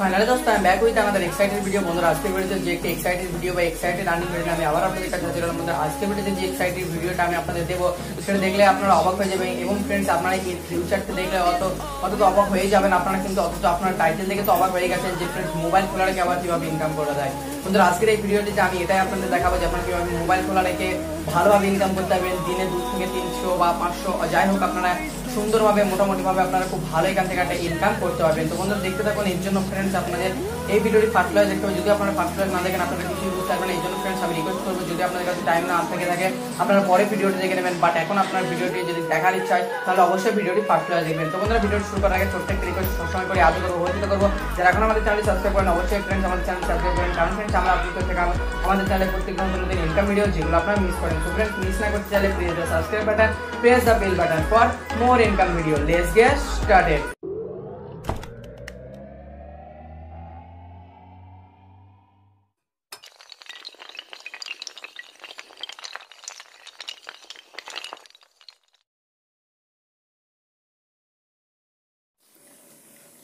Finally দোস্ত আমি back with আমাদের এক্সাইটেড ভিডিও বন্ধুরা আজকে ভিডিওতে যে একটি এক্সাইটেড ভিডিও বা এক্সাইটেড আর্নিং ভিডিও আমি আবার আপনাদের কাছে হাজির হলাম বন্ধুরা আজকে ভিডিওতে যে এক্সাইটেড ভিডিওটা আমি আপনাদের দেবো সেটা দেখলে আপনারা অবাক হয়ে যাবেন এবং ফ্রেন্ডস আপনারা এই ফিউচারটা দেখলে অত অত তো অবাক হয়ে যাবেন আপনারা কিন্তু অথচ আপনার টাইটেল দেখে তো অবাক হয়ে গেছেন যে ফ্রেন্ডস মোবাইল খোলা রেখে আবার কীভাবে ইনকাম করা যায় বন্ধুরা আজকের এই ভিডিওটিতে আমি এটাই আপনাদের দেখাবো যে আপনারা কীভাবে মোবাইল খোলা রেখে ভালোভাবে ইনকাম করতে পারবেন দিনে দু থেকে তিনশো বা পাঁচশো যাই হোক আপনারা সুন্দরভাবে মোটামুটিভাবে আপনারা খুব ভালো এখান থেকে একটা ইনকাম করতে পারবেন তো বন্ধুরা দেখতে থাকুন এর জন্য ফ্রেন্ডস আপনাদের এই ভিডিওটি ফার্স্ট প্লেয়ার দেখতে হবে যদি আপনারা ফার্স্ট প্লেয়ার না দেখেন আপনারা কিছু বুঝতে পারবেন এই জন্য ফ্রেন্ডস আমি রিকোয়েস্ট করবো যদি আপনাদের কাছে টাইম না থেকে থাকে আপনারা পরে ভিডিওটি দেখে নেবেন বাট এখন আপনার ভিডিওটি যদি দেখার ইচ্ছা হয় তাহলে অবশ্যই ভিডিওটি ফার্স্ট প্লেয়ার দেখবেন তো বন্ধুরা ভিডিওটি শুরু করার আগে ছোট্ট একটি রিকোয়েস্ট সবসময় করে আদর করবো অবহিত করবো যারা এখন আমাদের চ্যানেল সাবস্ক্রাইব করেন অবশ্যই ফ্রেন্ডস আমাদের চ্যানেল সাবস্ক্রাইব করেন কারণ ফ্রেন্ডস আমরা করতে কারণ আমাদের চ্যানেলে প্রত্যেক নতুন নতুন ইনকাম ভিডিও যেগুলো আপনারা মিস করেন তো ফ্রেন্ডস মিস না করতে চাইলে please subscribe button press the bell button for more income video. Let's get started.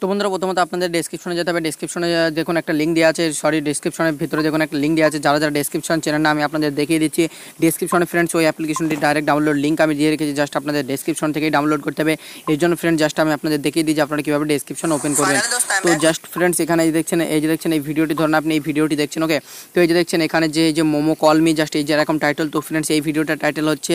তো বন্ধুরা প্রথমত আপনাদের ডেসক্রিপশনে যেতে হবে ডেসক্রিপশনে দেখুন একটা লিঙ্ক দেওয়া আছে সরি ডেসক্রিপশনের ভিতরে দেখুন একটা লিঙ্ক দেওয়া আছে যারা যারা ডেসক্রিপশন চেনেন না আমি আপনাদের দেখিয়ে দিচ্ছি ডিসক্রিপশনে ফ্রেন্ডস ওই অ্যাপ্লিকেশনটি ডাইরেক্ট ডাউনলোড লিঙ্ক আমি দিয়ে রেখেছি জাস্ট আপনাদের ডেসক্রিপশন থেকেই ডাউনলোড করতে হবে এই জন্য ফ্রেন্ড জাস্ট আমি আপনাদের দেখিয়ে দিই যে আপনারা কীভাবে ডেসক্রিপশন ওপেন করবেন তো জাস্ট ফ্রেন্ডস এখানে এই দেখছেন এই যে দেখছেন এই ভিডিওটি ধরুন আপনি এই ভিডিওটি দেখছেন ওকে তো এই যে দেখছেন এখানে যে যে মোমো কলমি জাস্ট এই যেরকম টাইটেল তো ফ্রেন্ডস এই ভিডিওটা টাইটেল হচ্ছে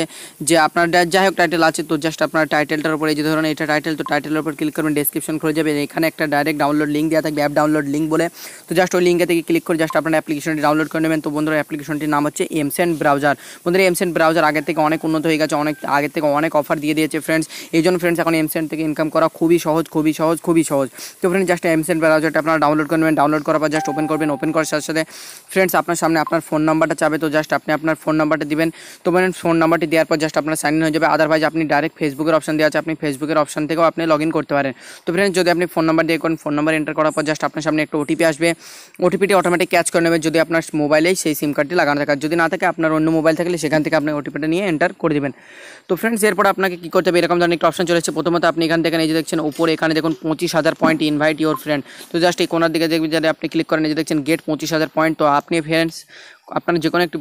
যে আপনার যাই হোক টাইটেল আছে তো জাস্ট আপনার টাইটেলটার উপরে এই যে ধরুন এটা টাইটেল তো টাইটেলের উপর ক্লিক করবেন ডেসক্রিপশন খুলে যাবে এখানে এখানে একটা ডাইরেক্ট ডাউনলোড লিঙ্ক দেওয়া থাকবে অ্যাপ ডাউনলোড লিঙ্ক বলে তো জাস্ট ওই লিঙ্কে থেকে ক্লিক করে জাস্ট আপনার অ্যাপ্লিকেশনটি ডাউনলোড করে নেবেন তো বন্ধুরা অ্যাপ্লিকেশনটির নাম হচ্ছে এমসেন ব্রাউজার বন্ধুরা এমসেন ব্রাউজার আগের থেকে অনেক উন্নত হয়ে গেছে অনেক আগের থেকে অনেক অফার দিয়ে দিয়েছে ফ্রেন্ডস এই জন্য ফ্রেন্ডস এখন এমসেন থেকে ইনকাম করা খুবই সহজ খুবই সহজ খুবই সহজ তো ফ্রেন্ড জাস্ট এমসেন ব্রাউজারটা আপনারা ডাউনলোড করে নেবেন ডাউনলোড করার পর জাস্ট ওপেন করবেন ওপেন করার সাথে সাথে ফ্রেন্ডস আপনার সামনে আপনার ফোন নাম্বারটা চাবে তো জাস্ট আপনি আপনার ফোন নাম্বারটা দিবেন তো বলেন ফোন নাম্বারটি দেওয়ার পর জাস্ট আপনার সাইন ইন হয়ে যাবে আদারওয়াইজ আপনি ডাইরেক্ট ফেসবুকের অপশন দেওয়া আছে আপনি ফেসবুকের অপশন থেকেও আপনি লগ করতে পারেন তো ফ্রেন্ডস যদি আপনি ফোন নাম্বার দিয়ে করুন ফোন নাম্বার এন্টার করার পর জাস্ট আপনার সামনে একটা ওটিপি আসবে ওটিপিটি অটোমেটিক ক্যাচ করে নেবেন যদি আপনার মোবাইলেই সেই সিম কার্ডটি লাগানো থাকে যদি না থাকে আপনার অন্য মোবাইল থাকলে সেখান থেকে আপনি ওটিপিটা নিয়ে এন্টার করে দেবেন তো ফ্রেন্ডস এরপর আপনাকে কী করতে হবে এরকম ধরনের একটা অপশন চলেছে প্রথমত আপনি এখান থেকে নিজে দেখছেন উপরে এখানে দেখুন পঁচিশ হাজার পয়েন্ট ইনভাইট ইউর ফ্রেন্ড তো জাস্ট এই কোনার দিকে দেখবেন যাতে আপনি ক্লিক করেন নিজে দেখছেন গেট পঁচিশ হাজার পয়েন্ট তো আপনি ফ্রেন্ডস আপনার যে কোনো একটু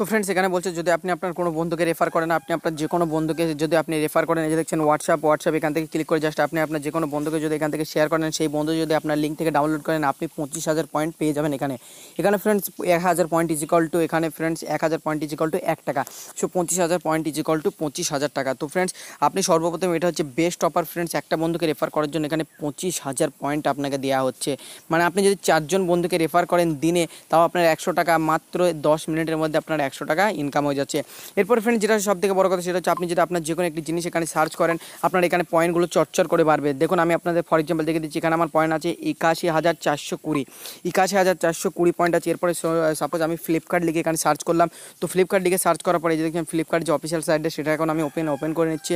তো ফ্রেন্ডস এখানে বলছে যদি আপনি আপনার কোনো বন্ধুকে রেফার করেন আপনি আপনার যে কোনো বন্ধুকে যদি আপনি রেফার করেন যে দেখছেন হোয়াটসঅ্যাপ হোয়াটসঅ্যাপ এখান থেকে ক্লিক করে জাস্ট আপনি আপনার যে কোনো বন্ধুকে যদি এখান থেকে শেয়ার করেন সেই বন্ধু যদি আপনার লিঙ্ক থেকে ডাউনলোড করেন আপনি পঁচিশ হাজার পয়েন্ট পেয়ে যাবেন এখানে এখানে ফ্রেন্ডস এক হাজার পয়েন্ট ইজিকল টু এখানে ফ্রেন্ডস এক হাজার পয়েন্ট ইজিকল টু এক টাকা সো পঁচিশ হাজার পয়েন্ট ইজিকল টু পঁচিশ হাজার টাকা তো ফ্রেন্ডস আপনি সর্বপ্রথম এটা হচ্ছে বেস্ট অফার ফ্রেন্ডস একটা বন্ধুকে রেফার করার জন্য এখানে পঁচিশ হাজার পয়েন্ট আপনাকে দেওয়া হচ্ছে মানে আপনি যদি চারজন বন্ধুকে রেফার করেন দিনে তাও আপনার একশো টাকা মাত্র দশ মিনিটের মধ্যে আপনার একশো টাকা ইনকাম হয়ে যাচ্ছে এরপর ফ্রেন্ড যেটা সব থেকে বড় কথা সেটা হচ্ছে আপনি যেটা আপনার যে কোনো একটি জিনিস এখানে সার্চ করেন আপনার এখানে পয়েন্টগুলো চটচট করে বাড়বে দেখুন আমি আপনাদের ফর এক্সাম্পল দেখে দিচ্ছি এখানে আমার পয়েন্ট আছে একাশি হাজার চারশো কুড়ি একাশি হাজার চারশো কুড়ি পয়েন্ট আছে এরপরে সাপোজ আমি ফ্লিপকার্ট লিখে এখানে সার্চ করলাম তো ফ্লিপকার্ট লিখে সার্চ করার পরে যে দেখছেন ফ্লিপকার্ট যে অফিসিয়াল সাইটে সেটা এখন আমি ওপেন ওপেন করে নিচ্ছি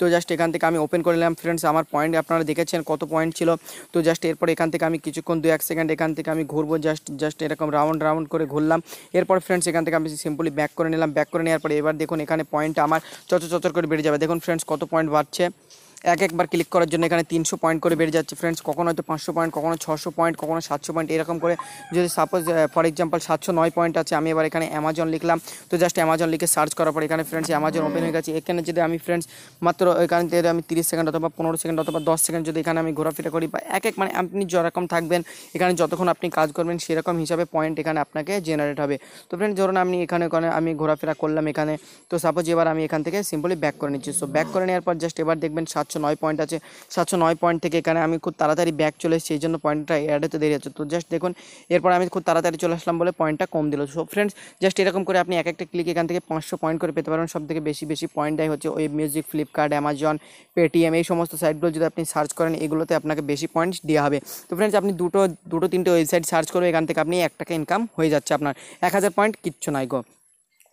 তো জাস্ট এখান থেকে আমি ওপেন করে নিলাম ফ্রেন্ডস আমার পয়েন্ট আপনারা দেখেছেন কত পয়েন্ট ছিল তো জাস্ট এরপর এখান থেকে আমি কিছুক্ষণ দু এক সেকেন্ড এখান থেকে আমি ঘুরবো জাস্ট জাস্ট এরকম রাউন্ড রাউন্ড করে ঘুরলাম এরপর ফ্রেন্ডস এখান থেকে আমি সিম্পলি ব্যাক করে নিলাম ব্যাক করে নেওয়ার পরে এবার দেখুন এখানে পয়েন্ট আমার চচর চচর করে বেড়ে যাবে দেখুন ফ্রেন্ডস কত পয়েন্ট বাড়ছে এক একবার ক্লিক করার জন্য এখানে তিনশো পয়েন্ট করে বেড়ে যাচ্ছে ফ্রেন্ডস কখনো হয়তো পাঁচশো পয়েন্ট কখনো ছশো পয়েন্ট কখনো সাতশো পয়েন্ট এরকম করে যদি সাপোজ ফর এক্সাম্পল সাতশো নয় পয়েন্ট আছে আমি এবার এখানে অ্যামাজন লিখলাম তো জাস্ট অ্যামাজন লিখে সার্চ করার পর এখানে ফ্রেন্ডস অ্যামাজন ওপেন হয়ে গেছে এখানে যদি আমি ফ্রেন্ডস মাত্র এখান থেকে আমি তিরিশ সেকেন্ড অথবা পনেরো সেকেন্ড অথবা দশ সেকেন্ড যদি এখানে আমি ঘোরাফেরা করি বা এক এক মানে আপনি যেরকম থাকবেন এখানে যতক্ষণ আপনি কাজ করবেন সেরকম হিসাবে পয়েন্ট এখানে আপনাকে জেনারেট হবে তো ফ্রেন্ড ধরুন আমি এখানে ওখানে আমি ঘোরাফেরা করলাম এখানে তো সাপোজ এবার আমি এখান থেকে সিম্পলি ব্যাক করে নিচ্ছি সো ব্যাক করে নেওয়ার পর জাস্ট এবার দেখবেন সাত সাতশো নয় পয়েন্ট আছে সাতশো নয় পয়েন্ট থেকে এখানে আমি খুব তাড়াতাড়ি ব্যাক চলে এসেছি এই জন্য পয়েন্টটা এড়াতে দেরি আছে তো জাস্ট দেখুন এরপর আমি খুব তাড়াতাড়ি চলে আসলাম বলে পয়েন্টটা কম দিল সো ফ্রেন্ডস জাস্ট এরকম করে আপনি এক একটা ক্লিক এখান থেকে পাঁচশো পয়েন্ট করে পেতে পারেন সব থেকে বেশি বেশি পয়েন্টটাই হচ্ছে web music Flipkart Amazon Paytm এই সমস্ত সাইটগুলো যদি আপনি সার্চ করেন এগুলোতে আপনাকে বেশি পয়েন্ট দেওয়া হবে তো ফ্রেন্ডস আপনি দুটো দুটো তিনটে ওয়েবসাইট সার্চ করবে এখান থেকে আপনি এক টাকা ইনকাম হয়ে যাচ্ছে আপনার এক হাজার পয়েন্ট কিচ্ছু নাই গো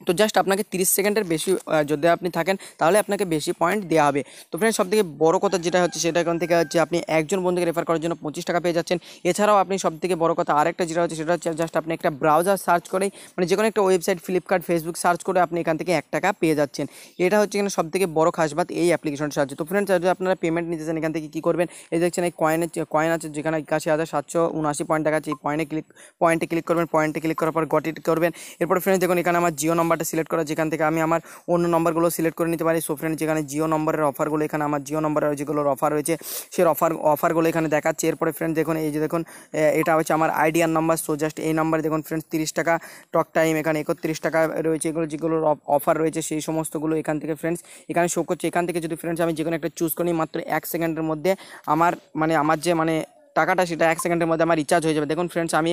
তো জাস্ট আপনাকে 30 সেকেন্ডের বেশি যদি আপনি থাকেন তাহলে আপনাকে বেশি পয়েন্ট দেওয়া হবে তো ফ্রেন্ড সবথেকে বড় কথা যেটা হচ্ছে সেটা এখান থেকে হচ্ছে আপনি একজন বন্ধুকে রেফার করার জন্য পঁচিশ টাকা পেয়ে যাচ্ছেন এছাড়াও আপনি সবথেকে বড় কথা আরেকটা যেটা হচ্ছে সেটা হচ্ছে জাস্ট আপনি একটা ব্রাউজার সার্চ করেই মানে যে কোনো একটা ওয়েবসাইট ফ্লিপকার্ট ফেসবুক সার্চ করে আপনি এখান থেকে এক টাকা পেয়ে যাচ্ছেন এটা হচ্ছে এখানে সবথেকে বড় খাসবাদ এই অ্যাপ্লিকেশনটা সাহায্যে তো ফ্রেন্ড যদি আপনারা পেমেন্ট নিতে চান এখান থেকে কী করবেন এই দেখছেন এই কয়েনের কয়েন আছে যেখানে একাশি হাজার সাতশো উনআশি পয়েন্ট টাকা আছে এই পয়েন্টে ক্লিক পয়েন্টে ক্লিক করবেন পয়েন্টে ক্লিক করার পর গটিট করবেন এরপর ফ্রেন্ড দেখুন এখানে আমার জিও নম্বর নাম্বারটা সিলেক্ট করা যেখান থেকে আমি আমার অন্য নম্বরগুলো সিলেক্ট করে নিতে পারি সো ফ্রেন্ড যেখানে জিও নম্বরের অফারগুলো এখানে আমার জিও নম্বরের যেগুলোর অফার রয়েছে সেই অফার অফারগুলো এখানে দেখাচ্ছে এরপরে ফ্রেন্ড দেখুন এই যে দেখুন এটা হচ্ছে আমার আইডিয়ার নাম্বার সো জাস্ট এই নাম্বারে দেখুন ফ্রেন্ডস তিরিশ টাকা টক টাইম এখানে একত্রিশ টাকা রয়েছে এগুলো যেগুলোর অফার রয়েছে সেই সমস্তগুলো এখান থেকে ফ্রেন্ডস এখানে শো করছে এখান থেকে যদি ফ্রেন্ডস আমি যে কোনো একটা চুজ করি মাত্র এক সেকেন্ডের মধ্যে আমার মানে আমার যে মানে টাকাটা সেটা এক সেকেন্ডের মধ্যে আমার রিচার্জ হয়ে যাবে দেখুন ফ্রেন্ডস আমি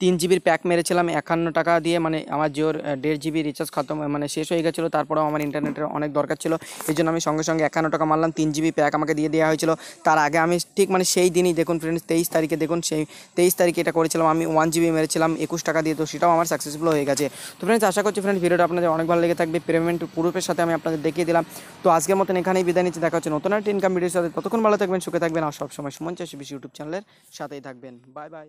তিন জিবির প্যাক মেরেছিলাম একান্ন টাকা দিয়ে মানে আমার জিওর দেড় জিবি রিচার্জ খতম মানে শেষ হয়ে গেছিলো তারপরেও আমার ইন্টারনেটের অনেক দরকার ছিল এই জন্য আমি সঙ্গে সঙ্গে একান্ন টাকা মারলাম তিন জিবি প্যাক আমাকে দিয়ে দেওয়া হয়েছিল তার আগে আমি ঠিক মানে সেই দিনই দেখুন ফ্রেন্ডস তেইশ তারিখে দেখুন সেই তেইশ তারিখে এটা করেছিলাম আমি ওয়ান জিবি মেরেছিলাম একুশ টাকা দিয়ে তো সেটাও আমার সাকসেসফুল হয়ে গেছে তো ফ্রেন্ডস আশা করছি ফ্রেন্ডস ভিডিওটা আপনাদের অনেক ভালো লেগে থাকবে পেমেন্ট প্রুফের সাথে আমি আপনাদের দেখিয়ে দিলাম তো আজকের মতন এখানেই বিদায় নিচ্ছে দেখা হচ্ছে নতুন একটা ইনকাম ভিডিওর সাথে ততক্ষণ ভালো থাকবেন সুখে থাকবেন আর সবসময় সুমন চাষি ইউটিউব চ্যানেলে আমাদের সাথেই থাকবেন বাই বাই